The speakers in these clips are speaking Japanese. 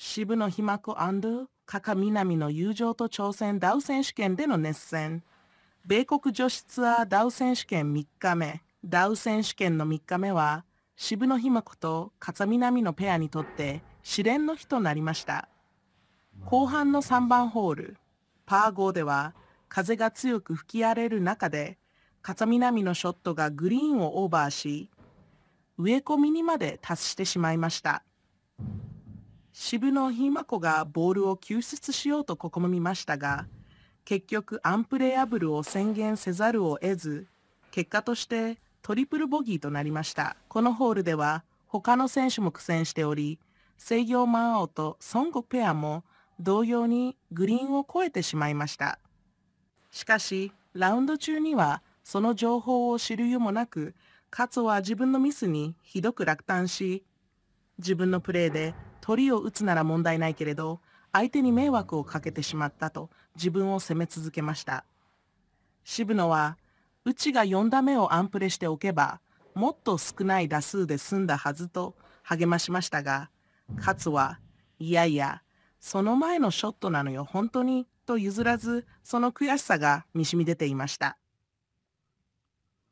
渋野日向子カカミナミの友情と挑戦ダウ選手権での熱戦。米国女子ツアーダウ選手権3日目。ダウ選手権の3日目は、渋野日向子と勝みなみのペアにとって試練の日となりました。後半の3番ホール、パー5では風が強く吹き荒れる中で、勝みなみのショットがグリーンをオーバーし、植え込みにまで達してしまいました。渋野ひま子がボールを救出しようと試みましたが、結局アンプレーアブルを宣言せざるを得ず、結果としてトリプルボギーとなりました。このホールでは他の選手も苦戦しており、西行マンオと孫悟ペアも同様にグリーンを越えてしまいました。しかし、ラウンド中にはその情報を知る余もなく、カツは自分のミスにひどく落胆し、自分のプレーで鳥を撃つなら問題ないけれど、相手に迷惑をかけてしまったと自分を責め続けました。渋野は、うちが4打目をアンプレしておけば、もっと少ない打数で済んだはずと励ましましたが、勝は、いやいや、その前のショットなのよ、本当に、と譲らず、その悔しさがにしみ出ていました。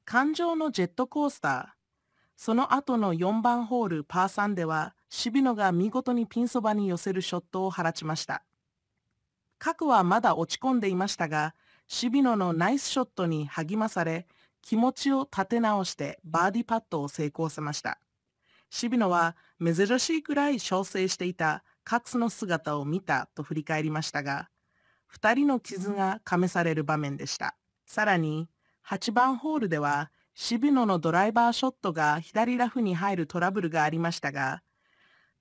感情のジェットコースターその後の4番ホールパー3では、シビノが見事にピンそばに寄せるショットを放ちました。クはまだ落ち込んでいましたが、シビノのナイスショットに励まされ、気持ちを立て直してバーディパットを成功させました。シビノは珍しいくらい調整していた勝の姿を見たと振り返りましたが、2人の傷が試される場面でした。さらに、8番ホールでは渋野のドライバーショットが左ラフに入るトラブルがありましたが、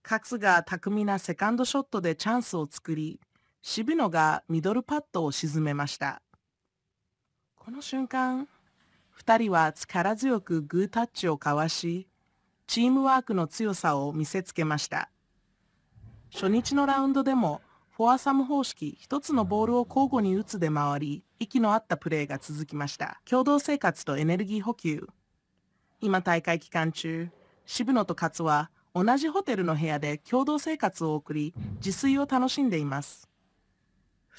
勝が巧みなセカンドショットでチャンスを作り、渋野がミドルパットを沈めました。この瞬間、2人は力強くグータッチを交わし、チームワークの強さを見せつけました。初日のラウンドでもフォアサム方式、一つのボールを交互に打つで回り、息の合ったプレーが続きました。共同生活とエネルギー補給。今大会期間中、渋野と勝は同じホテルの部屋で共同生活を送り、自炊を楽しんでいます。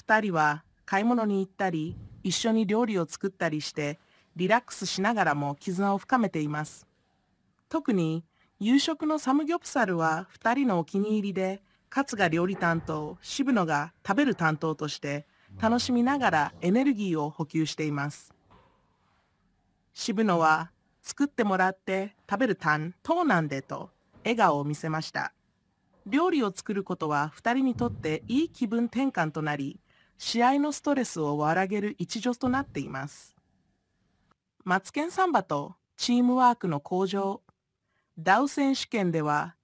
2人は買い物に行ったり、一緒に料理を作ったりして、リラックスしながらも絆を深めています。特に、夕食のサムギョプサルは2人のお気に入りで、勝が料理担当、渋野が食べる担当として楽しみながらエネルギーを補給しています。渋野は作ってもらって食べる担当なんでと笑顔を見せました。料理を作ることは2人にとっていい気分転換となり、試合のストレスを和らげる一助となっています。マツケンサンバとチームワークの向上。ダウ選手権では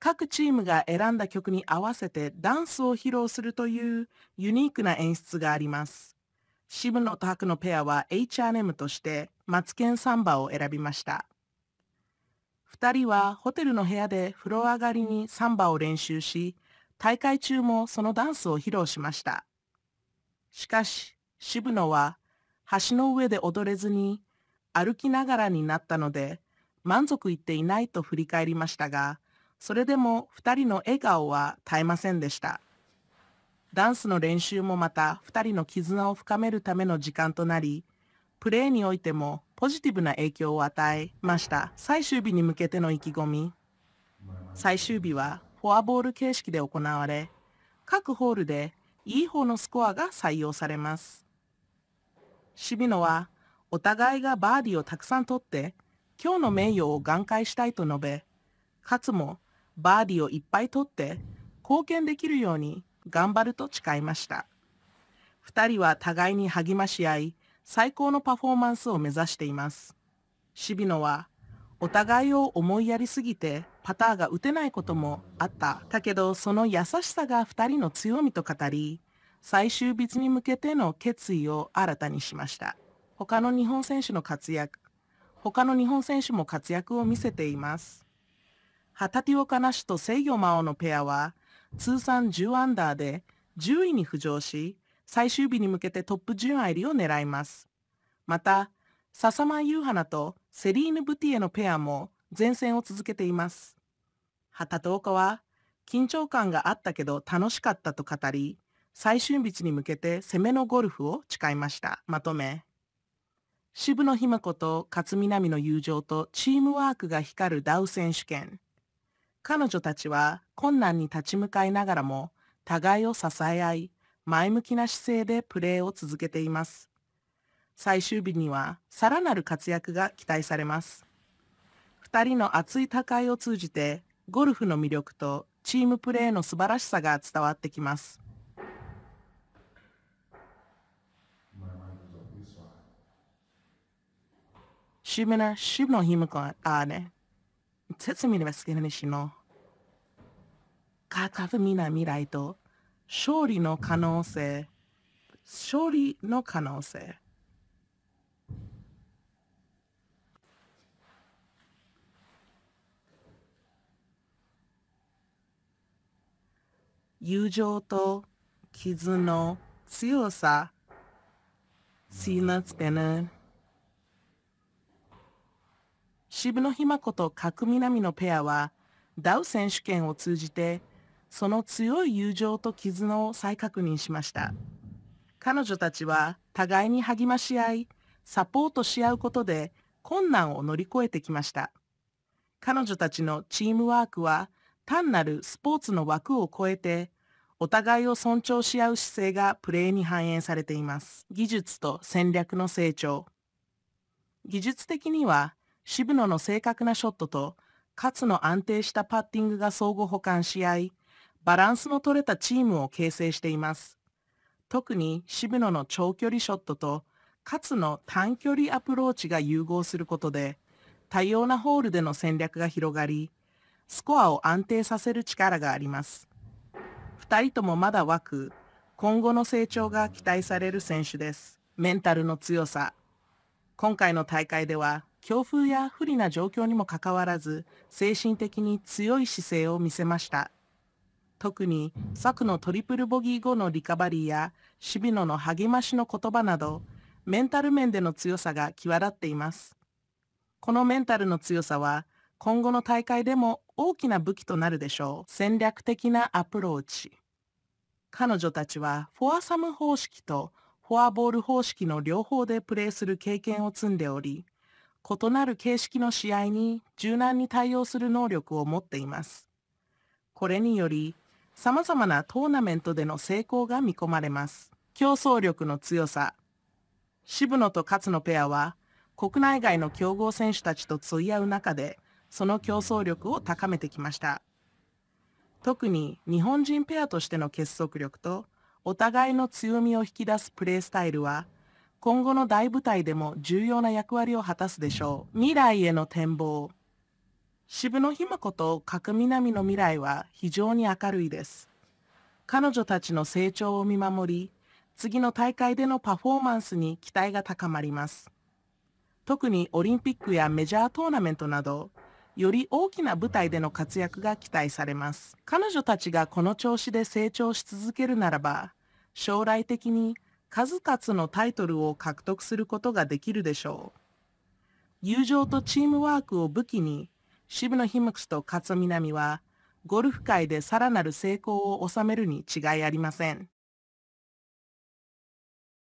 各チームが選んだ曲に合わせてダンスを披露するというユニークな演出があります。渋野と白のペアは H&M としてマツケンサンバを選びました。2人はホテルの部屋で風呂上がりにサンバを練習し、大会中もそのダンスを披露しました。しかし、渋野は橋の上で踊れずに歩きながらになったので満足いっていないと振り返りましたが、それでも2人の笑顔は絶えませんでした。ダンスの練習もまた2人の絆を深めるための時間となり、プレーにおいてもポジティブな影響を与えました。最終日に向けての意気込み。最終日はフォアボール形式で行われ、各ホールでいい方のスコアが採用されます。ビノはお互いがバーディをたくさん取って、今日の名誉を挽回したいと述べ、かつもバーディをいっぱい取って貢献できるように頑張ると誓いました2人は互いに励まし合い最高のパフォーマンスを目指しています渋野はお互いを思いやりすぎてパターが打てないこともあっただけどその優しさが2人の強みと語り最終日に向けての決意を新たにしました他の日本選手の活躍他の日本選手も活躍を見せています旗手岡奈市と制御魔王のペアは通算10アンダーで10位に浮上し、最終日に向けてトップ10入りを狙います。また、笹間優花とセリーヌ・ブティエのペアも前線を続けています。旗手岡は緊張感があったけど楽しかったと語り、最終日に向けて攻めのゴルフを誓いました。まとめ。渋野日向子と勝みなみの友情とチームワークが光るダウ選手権。彼女たちは困難に立ち向かいながらも互いを支え合い、前向きな姿勢でプレーを続けています。最終日にはさらなる活躍が期待されます。2人の熱い戦いを通じてゴルフの魅力とチームプレーの素晴らしさが伝わってきます。シュメナ、シュのヒムコアーネ。説明は少ないしの。かかふみな未来と勝利の可能性、勝利の可能性。友情と傷の強さ、強なつてぬ。渋野日向子と角南のペアはダウ選手権を通じてその強い友情と絆を再確認しました彼女たちは互いに励まし合いサポートし合うことで困難を乗り越えてきました彼女たちのチームワークは単なるスポーツの枠を超えてお互いを尊重し合う姿勢がプレーに反映されています技術と戦略の成長技術的には渋野の正確なショットと、勝の安定したパッティングが相互補完し合い、バランスの取れたチームを形成しています。特に渋野の長距離ショットと、勝の短距離アプローチが融合することで、多様なホールでの戦略が広がり、スコアを安定させる力があります。2人ともまだ枠、今後の成長が期待される選手です。メンタルの強さ。今回の大会では、強風や不利な状況にもかかわらず、精神的に強い姿勢を見せました。特に、昨のトリプルボギー後のリカバリーや、シビノの励ましの言葉など、メンタル面での強さが際立っています。このメンタルの強さは、今後の大会でも大きな武器となるでしょう。戦略的なアプローチ。彼女たちは、フォアサム方式とフォアボール方式の両方でプレーする経験を積んでおり、異なる形式の試合に柔軟に対応する能力を持っています。これにより、様々なトーナメントでの成功が見込まれます。競争力の強さ。渋野と勝野ペアは、国内外の強豪選手たちと釣り合う中で、その競争力を高めてきました。特に日本人ペアとしての結束力と、お互いの強みを引き出すプレースタイルは、今後の大舞台でも重要な役割を果たすでしょう。未来への展望。渋野日向子と角南の未来は非常に明るいです。彼女たちの成長を見守り、次の大会でのパフォーマンスに期待が高まります。特にオリンピックやメジャートーナメントなど、より大きな舞台での活躍が期待されます。彼女たちがこの調子で成長し続けるならば、将来的に数々のタイトルを獲得することができるでしょう。友情とチームワークを武器に、渋野ヒムクスと勝南は、ゴルフ界でさらなる成功を収めるに違いありません。